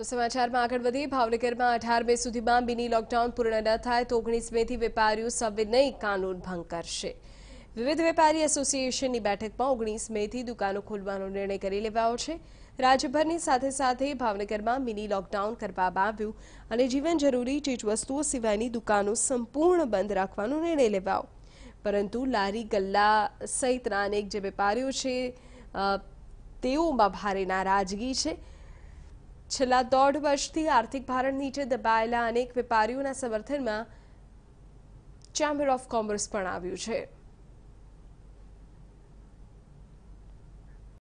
તો સમાચારમાં આગળ વધીએ ભાવનગરમાં અઢાર મે સુધીમાં મિની લોકડાઉન પૂર્ણ ન થાય તો ઓગણીસ મેથી વેપારીઓ સવિનય કાનૂન ભંગ કરશે વિવિધ વેપારી એસોસિએશનની બેઠકમાં ઓગણીસ મેથી દુકાનો ખોલવાનો નિર્ણય કરી લેવાયો છે રાજ્યભરની સાથે સાથે ભાવનગરમાં મિની લોકડાઉન કરવામાં આવ્યું અને જીવન જરૂરી ચીજવસ્તુઓ સિવાયની દુકાનો સંપૂર્ણ બંધ રાખવાનો નિર્ણય લેવાયો પરંતુ લારી ગલ્લા સહિતના અનેક જે વેપારીઓ છે તેઓમાં ભારે નારાજગી છે છેલ્લા દોઢ વર્ષથી આર્થિક ભારણ નીચે દબાયેલા અનેક વેપારીઓના સમર્થનમાં ચેમ્બર ઓફ કોમર્સ પણ આવ્યું છે